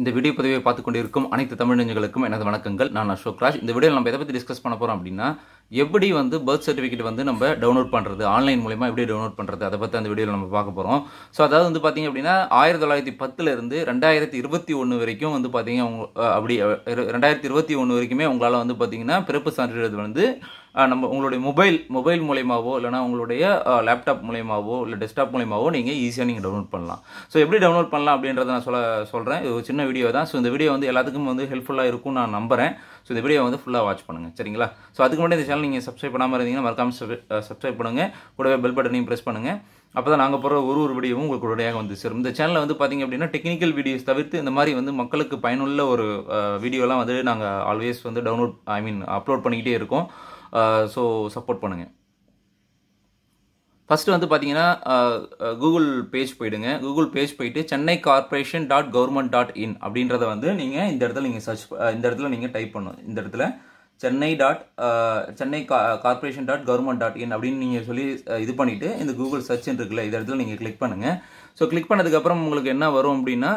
இந்த வீடியோ பதவியை பார்த்துக்கொண்டிருக்கும் கொண்டிருக்கும் அனைத்து தமிழ் நெஞ்சுகளுக்கும் எனது வணக்கங்கள் நான் அசோக் ராஜ் இந்த வீடியோ நம்ம எதை பற்றி டிஸ்கஸ் பண்ண போகிறோம் அப்படின்னா எப்படி வந்து பர்த் சர்டிஃபிகேட் வந்து நம்ம டவுன்லோட் பண்ணுறது ஆன்லைன் மூலிமா எப்படி டவுன்லோட் பண்ணுறது அதை பற்றி அந்த வீடியோவில் நம்ம பார்க்க போகிறோம் ஸோ அதாவது வந்து பார்த்திங்க அப்படின்னா ஆயிரத்தி தொள்ளாயிரத்தி பத்துலேருந்து ரெண்டாயிரத்தி இருபத்தி ஒன்று வரைக்கும் வந்து பார்த்திங்க அவங்க அப்படி ரெண்டாயிரத்தி இருபத்தி ஒன்று வரைக்குமே உங்களால் வந்து பார்த்திங்கன்னா பிறப்பு சான்றிதழ் வந்து நம்ம உங்களுடைய மொபைல் மொபைல் மூலயமாவோ இல்லைனா உங்களுடைய லேப்டாப் மூலயமாவோ இல்லை டெஸ்க்டாப் மூலயமாவோ நீங்கள் ஈஸியாக நீங்கள் டவுன்லோட் பண்ணலாம் ஸோ எப்படி டவுன்லோட் பண்ணலாம் அப்படின்றத நான் சொல்ல சொல்கிறேன் இது ஒரு சின்ன வீடியோ தான் ஸோ இந்த வீடியோ வந்து எல்லாத்துக்கும் வந்து ஹெல்ப்ஃபுல்லாக இருக்கும் நான் நம்புகிறேன் ஸோ இந்த வீடியோ வந்து ஃபுல்லாக வாட்ச் பண்ணுங்கள் சரிங்களா ஸோ அதுக்கு முன்னாடி இந்த சேனல் நீங்கள் சப்ஸ்கிரைப் பண்ணாமல் இருந்தீங்கன்னா மறக்காமல் சப்ஸ்கிரைப் பண்ணுங்கள் கூடவே பெல் பட்டனையும் ப்ரெஸ் பண்ணுங்கள் அப்போ தான் நாங்கள் போகிற ஒரு ஒரு வீடியோவும் உங்களுக்கு உடனடியாக வந்து சேரும் இந்த சேனலில் வந்து பார்த்திங்க அப்படின்னா டெக்னிக்கல் வீடியோஸ் தவிர்த்து இந்த மாதிரி வந்து மக்களுக்கு பயனுள்ள ஒரு வீடியோலாம் வந்து நாங்கள் ஆல்வேஸ் வந்து டவுன்லோட் ஐ மீன் அப்லோட் பண்ணிக்கிட்டே இருக்கோம் ஸோ சப்போர்ட் பண்ணுங்கள் ஃபஸ்ட்டு வந்து பார்த்தீங்கன்னா கூகுள் பேஜ் போயிடுங்க கூகுள் பேஜ் போயிட்டு Chennai corporation dot government dot in அப்படின்றத வந்து நீங்கள் இந்த இடத்துல நீங்கள் சர்ச் இந்த இடத்துல நீங்கள் டைப் பண்ணணும் இந்த இடத்துல சென்னை டாட் சென்னை கா corporation dot government dot in அப்படின்னு நீங்கள் சொல்லி இது பண்ணிவிட்டு இந்த கூகுள் சர்ச் இருக்குல்ல இந்த இடத்துல நீங்கள் கிளிக் பண்ணுங்கள் ஸோ கிளிக் பண்ணதுக்கப்புறம் உங்களுக்கு என்ன வரும் அப்படின்னா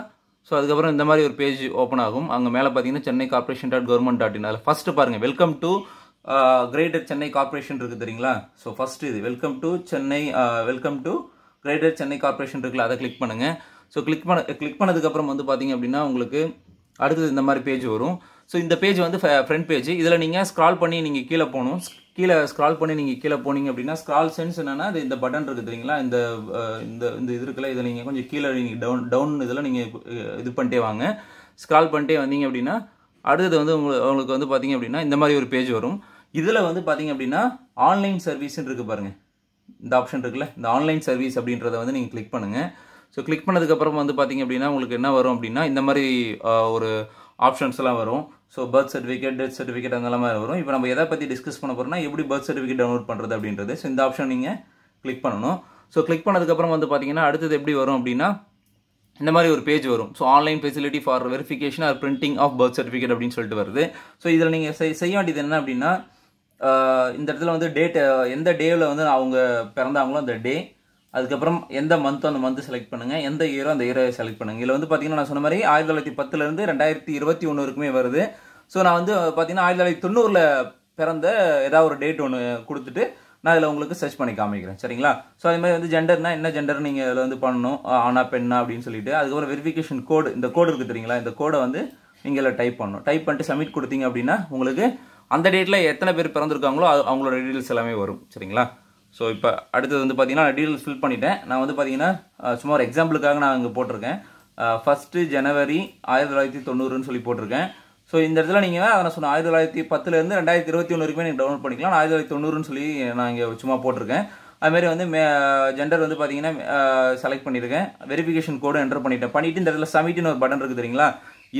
ஸோ அதுக்கப்புறம் இந்த மாதிரி ஒரு பேஜ் ஓப்பன் ஆகும் அங்கே மேலே பார்த்தீங்கன்னா Chennai corporation dot government dot in அதில் ஃபஸ்ட்டு பாருங்கள் welcome to greater Chennai corporation இருக்குது தெரியுங்களா ஸோ ஃபஸ்ட்டு இது welcome to Chennai welcome to greater Chennai corporation இருக்குல்ல அதை கிளிக் பண்ணுங்கள் ஸோ கிளிக் பண்ண கிளிக் பண்ணதுக்கப்புறம் வந்து பார்த்தீங்க அப்படின்னா உங்களுக்கு அடுத்தது இந்த மாதிரி பேஜ் வரும் ஸோ இந்த பேஜ் வந்து ஃப்ரண்ட் பேஜ் இதில் நீங்கள் ஸ்க்ரால் பண்ணி நீங்கள் கீழே போகணும் கீழே ஸ்க்ரால் பண்ணி நீங்கள் கீழே போனீங்க அப்படின்னா ஸ்க்ரால் சென்ஸ் என்னென்னா அது இந்த பட்டன் இருக்குது தெரியுங்களா இந்த இந்த இந்த இது இருக்குல்ல இதில் நீங்கள் கொஞ்சம் கீழே நீங்கள் டவுன் டவுன் இதெல்லாம் நீங்கள் இது பண்ணிட்டே வாங்க ஸ்க்ரால் பண்ணிட்டே வந்தீங்க அப்படின்னா அடுத்தது வந்து உங்களுக்கு உங்களுக்கு வந்து பார்த்தீங்க அப்படின்னா இந்த மாதிரி ஒரு பேஜ் வரும் இதில் வந்து பார்த்தீங்க அப்படின்னா ஆன்லைன் சர்வீஸ்ன்னு இருக்குது பாருங்கள் இந்த ஆப்ஷன் இருக்குல்ல இந்த ஆன்லைன் சர்வீஸ் அப்படின்றத வந்து நீங்கள் கிளிக் பண்ணுங்கள் ஸோ கிளிக் பண்ணதுக்கப்புறம் வந்து பார்த்திங்க அப்படின்னா உங்களுக்கு என்ன வரும் அப்படின்னா இந்த மாதிரி ஒரு ஆப்ஷன்ஸ்லாம் வரும் so birth certificate death certificate அந்த மாதிரி வரும் இப்போ நம்ம எதை பற்றி டிஸ்கஸ் பண்ண போகிறோம்னா எப்படி பர்த் சர்டிஃபிகேட் டவுன்லோட் பண்ணுறது அப்படின்றது ஸோ இந்த ஆப்ஷன் நீங்கள் கிளிக் பண்ணணும் ஸோ கிளிக் பண்ணதுக்கப்புறம் வந்து பார்த்தீங்கன்னா அடுத்தது எப்படி வரும் அப்படின்னா இந்த மாதிரி ஒரு பேஜ் வரும் so online facility for verification or printing of birth certificate அப்படின்னு சொல்லிட்டு வருது ஸோ இதில் நீங்கள் செய்ய வேண்டியது என்ன அப்படின்னா இந்த இடத்துல வந்து டேட் எந்த டேவில் வந்து அவங்க பிறந்தாங்களோ அந்த டே அதுக்கப்புறம் எந்த மந்த் அந்த மந்த் செலக்ட் பண்ணுங்கள் எந்த இயரோ அந்த இயரை செலக்ட் பண்ணுங்கள் இதில் வந்து பார்த்தீங்கன்னா நான் சொன்ன மாதிரி ஆயிரத்தி தொள்ளாயிரத்தி பத்துலேருந்து ரெண்டாயிரத்தி இருபத்தி ஒன்று வரைக்குமே வருது ஸோ நான் வந்து பார்த்தீங்கன்னா ஆயிரத்தி தொள்ளாயிரத்தி தொண்ணூறில் பிறந்த ஏதாவது ஒரு டேட் ஒன்று கொடுத்துட்டு நான் இதில் உங்களுக்கு சர்ச் பண்ணி காமிக்கிறேன் சரிங்களா ஸோ அதே மாதிரி வந்து ஜெண்டர்னா என்ன ஜெண்டர் நீங்கள் இதில் வந்து பண்ணணும் ஆனா பெண்ணா அப்படின்னு சொல்லிட்டு அதுக்கப்புறம் வெரிஃபிகேஷன் கோடு இந்த கோடு இருக்குது தெரியுங்களா இந்த கோடை வந்து நீங்கள் இதில் டைப் பண்ணணும் டைப் பண்ணிட்டு சப்மிட் கொடுத்தீங்க அப்படின்னா உங்களுக்கு அந்த டேட்டில் எத்தனை பேர் பிறந்திருக்காங்களோ அவங்களோட டீட்டெயில்ஸ் எல்லாமே வரும் சரிங்களா ஸோ இப்போ அடுத்தது வந்து பார்த்தீங்கன்னா நான் ஃபில் பண்ணிட்டேன் நான் வந்து பார்த்தீங்கன்னா சும்மா ஒரு எக்ஸாம்பிளுக்காக நான் இங்கே போட்டிருக்கேன் ஃபஸ்ட்டு ஜனவரி ஆயிரத்தி தொள்ளாயிரத்தி தொண்ணூறுன்னு சொல்லி போட்டிருக்கேன் ஸோ இந்த இடத்துல நீங்கள் நான் சொன்ன ஆயிரத்தி தொள்ளாயிரத்தி பத்துலேருந்து ரெண்டாயிரத்தி இருபத்தி ஒன்று வரைக்கும் நீங்கள் டவுன்லோட் பண்ணிக்கலாம் ஆயிரத்தி தொள்ளாயிரத்தி தொண்ணூறுன்னு சொல்லி நான் இங்கே சும்மா போட்டிருக்கேன் அதுமாரி வந்து மே ஜெண்டர் வந்து பார்த்தீங்கன்னா செலக்ட் பண்ணியிருக்கேன் வெரிஃபிகேஷன் கோடு என்டர் பண்ணிட்டேன் பண்ணிவிட்டு இந்த இடத்துல சமிட்டின்னு ஒரு பட்டன் இருக்குது தெரியுங்களா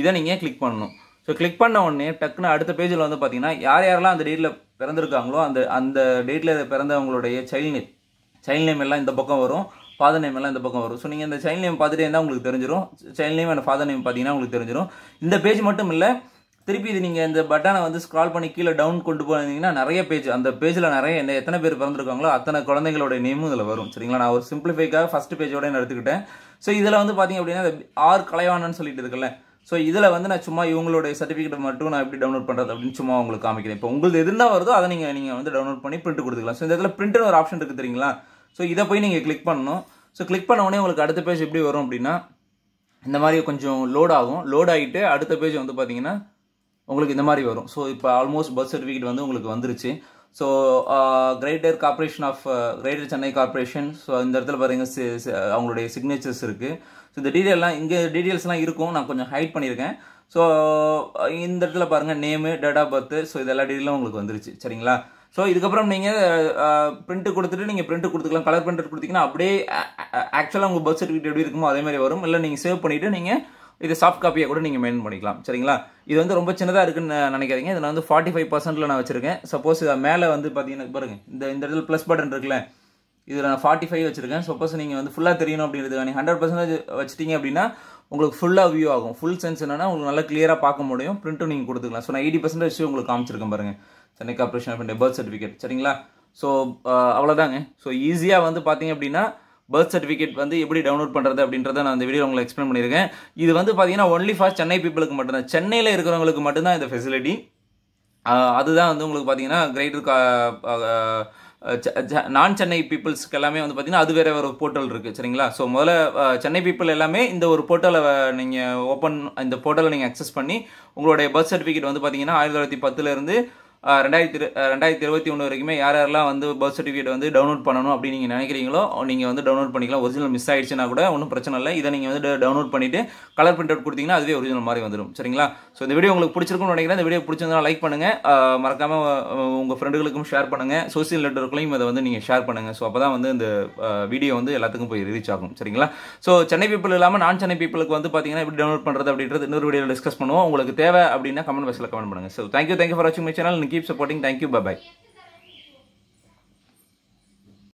இதை நீங்கள் கிளிக் பண்ணணும் ஸோ கிளிக் பண்ண உடனே டக்குன்னு அடுத்த பேஜில் வந்து பார்த்தீங்கன்னா யார் யாரெல்லாம் அந்த டேட்டில் பிறந்திருக்காங்களோ அந்த அந்த டேட்டில் பிறந்தவங்களுடைய சைல்ட் நேம் சைல்ட் நேம் எல்லாம் இந்த பக்கம் வரும் ஃபாதர் நேம் எல்லாம் இந்த பக்கம் வரும் ஸோ நீங்கள் இந்த சைல்ட் நேம் பார்த்துட்டே இருந்தால் உங்களுக்கு தெரிஞ்சிடும் child name and father name பார்த்தீங்கன்னா உங்களுக்கு தெரிஞ்சிடும் இந்த பேஜ் மட்டும் இல்லை திருப்பி இது நீங்கள் இந்த பட்டனை வந்து ஸ்க்ரால் பண்ணி கீழே டவுன் கொண்டு போனீங்கன்னா நிறைய பேஜ் அந்த பேஜில் நிறைய என்ன எத்தனை பேர் பிறந்திருக்காங்களோ அத்தனை குழந்தைகளுடைய நேமும் இதில் வரும் சரிங்களா நான் ஒரு சிம்பிளிஃபைக்காக ஃபஸ்ட் பேஜோட நான் எடுத்துக்கிட்டேன் ஸோ இதில் வந்து பார்த்தீங்க அப்படின்னா ஆர் கலைவானன்னு சொல்லிட்டு இருக்குல்ல ஸோ இதில் வந்து நான் சும்மா இவங்களுடைய சர்டிஃபிகேட் மட்டும் நான் எப்படி டவுன்லோட் பண்ணுறது அப்படின்னு சும்மா உங்களுக்கு காமிக்கிறேன் இப்போ உங்களுக்கு எதுனா வருதோ அதை நீங்கள் நீங்கள் வந்து டவுன்லோட் பண்ணி பிரிண்ட் கொடுத்துக்கலாம் ஸோ இந்த இடத்துல பிரிண்ட்னு ஒரு ஆப்ஷன் இருக்குது தெரியுங்களா ஸோ இதை போய் நீங்கள் கிளிக் பண்ணணும் ஸோ கிளிக் பண்ண உடனே உங்களுக்கு அடுத்த பேஜ் எப்படி வரும் அப்படின்னா இந்த மாதிரி கொஞ்சம் லோட் ஆகும் லோட் ஆகிட்டு அடுத்த பேஜ் வந்து பார்த்தீங்கன்னா உங்களுக்கு இந்த மாதிரி வரும் ஸோ இப்போ ஆல்மோஸ்ட் பர்த் சர்டிஃபிகேட் வந்து உங்களுக்கு வந்துருச்சு so greater corporation of greater Chennai corporation so இந்த இடத்துல பார்த்தீங்கன்னா அவங்களுடைய சிக்னேச்சர்ஸ் இருக்குது ஸோ இந்த டீட்டெயிலாம் இங்கே டீட்டெயில்ஸ்லாம் இருக்கும் நான் கொஞ்சம் ஹைட் பண்ணியிருக்கேன் ஸோ இந்த இடத்துல பாருங்கள் name date of birth so இதெல்லாம் எல்லா டீட்டெயிலும் உங்களுக்கு வந்துருச்சு சரிங்களா ஸோ இதுக்கப்புறம் நீங்கள் பிரிண்ட்டு கொடுத்துட்டு நீங்கள் பிரிண்ட்டு கொடுத்துக்கலாம் கலர் பிரிண்ட் கொடுத்தீங்கன்னா அப்படியே ஆக்சுவலாக உங்கள் பர்த் சர்டிஃபிகேட் எப்படி இருக்குமோ அதே மாதிரி வரும் இல்லை நீங்கள் சேவ் பண்ணிவிட்டு நீங்கள் இது சாஃப்ட் காப்பியை கூட நீங்கள் மெயின் பண்ணிக்கலாம் சரிங்களா இது வந்து ரொம்ப சின்னதாக இருக்குன்னு நினைக்காதீங்க இதில் வந்து ஃபார்ட்டி ஃபைவ் பர்சன்ட்டில் நான் வச்சிருக்கேன் சப்போஸ் இதை மேலே வந்து பார்த்தீங்கன்னா பாருங்கள் இந்த இந்த இடத்துல ப்ளஸ் பட்டன் இருக்குல்ல இதில் நான் ஃபார்ட்டி ஃபைவ் வச்சுருக்கேன் சப்போஸ் நீங்கள் வந்து ஃபுல்லாக தெரியணும் அப்படிங்கிறது நீங்கள் ஹண்ட்ரட் பர்சன்டேஜ் வச்சிட்டீங்க அப்படின்னா உங்களுக்கு ஃபுல்லாக வியூ ஆகும் ஃபுல் சென்ஸ் என்னென்னா உங்களுக்கு நல்லா கிளியராக பார்க்க முடியும் பிரிண்ட்டும் நீங்கள் கொடுத்துக்கலாம் ஸோ நான் எயிட்டி பர்சன்டேஜ் உங்களுக்கு காமிச்சிருக்கேன் பாருங்கள் Chennai corporation of birth certificate சரிங்களா ஸோ அவ்வளோதாங்க ஸோ ஈஸியாக வந்து பார்த்தீங்க அப்படின்னா பர்த் சர்டிஃபிகேட் வந்து எப்படி டவுன்லோட் பண்ணுறது அப்படின்றத நான் இந்த வீடியோ உங்களுக்கு எக்ஸ்பிளைன் பண்ணியிருக்கேன் இது வந்து பார்த்தீங்கன்னா ஒன்லி ஃபார் சென்னை பீப்புளுக்கு மட்டும்தான் சென்னையில் இருக்கிறவங்களுக்கு மட்டும்தான் இந்த ஃபெசிலிட்டி அதுதான் வந்து உங்களுக்கு பார்த்தீங்கன்னா கிரேட்டர் நான் சென்னை பீப்புள்ஸ்க்கு எல்லாமே வந்து பார்த்திங்கன்னா அது வேறு ஒரு போர்ட்டல் இருக்குது சரிங்களா ஸோ முதல்ல சென்னை பீப்புள் எல்லாமே இந்த ஒரு போர்ட்டலை நீங்கள் ஓப்பன் இந்த போர்ட்டலை நீங்கள் அக்சஸ் பண்ணி உங்களுடைய பர்த் சர்டிஃபிகேட் வந்து பார்த்திங்கன்னா ஆயிரத்தி தொள்ளாயிரத்தி பத்துலேருந்து ரெண்டாயிரத்தி ரெண்டாயிரத்தி இருபத்தி ஒன்று வரைக்குமே யார் யாரெல்லாம் வந்து பர்த் சர்டிஃபிகேட் வந்து டவுன்லோட் பண்ணணும் அப்படின்னு நீங்கள் நினைக்கிறீங்களோ நீங்கள் வந்து டவுன்லோட் பண்ணிக்கலாம் ஒரிஜினல் மிஸ் ஆயிடுச்சுன்னா கூட ஒன்றும் பிரச்சனை இல்லை இதை நீங்கள் வந்து டவுன்லோட் பண்ணிவிட்டு கலர் பிரிண்ட் அவுட் கொடுத்தீங்கன்னா அதுவே ஒரிஜினல் மாதிரி வந்துடும் சரிங்களா ஸோ இந்த வீடியோ உங்களுக்கு பிடிச்சிருக்குன்னு நினைக்கிறேன் இந்த வீடியோ பிடிச்சிருந்தா லைக் பண்ணுங்கள் மறக்காமல் உங்கள் ஃப்ரெண்டுகளுக்கும் ஷேர் பண்ணுங்கள் சோசியல் நெட்ஒர்க்லையும் இதை வந்து நீங்கள் ஷேர் பண்ணுங்கள் ஸோ அப்போ தான் வந்து இந்த வீடியோ வந்து எல்லாத்துக்கும் போய் ரீச் ஆகும் சரிங்களா ஸோ சென்னை பீப்பிள் இல்லாமல் நான் சென்னை பீப்பிளுக்கு வந்து பார்த்தீங்கன்னா எப்படி டவுன்லோட் பண்ணுறது அப்படின்றது இன்னொரு வீடியோ டிஸ்கஸ் பண்ணுவோம் உங்களுக்கு தேவை அப்படின்னா கமெண்ட் பாக்ஸில் கமெண்ட் பண்ணுங்கள் ஸோ தேங்க்யூ தேங்க்யூ ஃபார் வாட்சிங் my channel keep supporting. Thank you. Bye bye.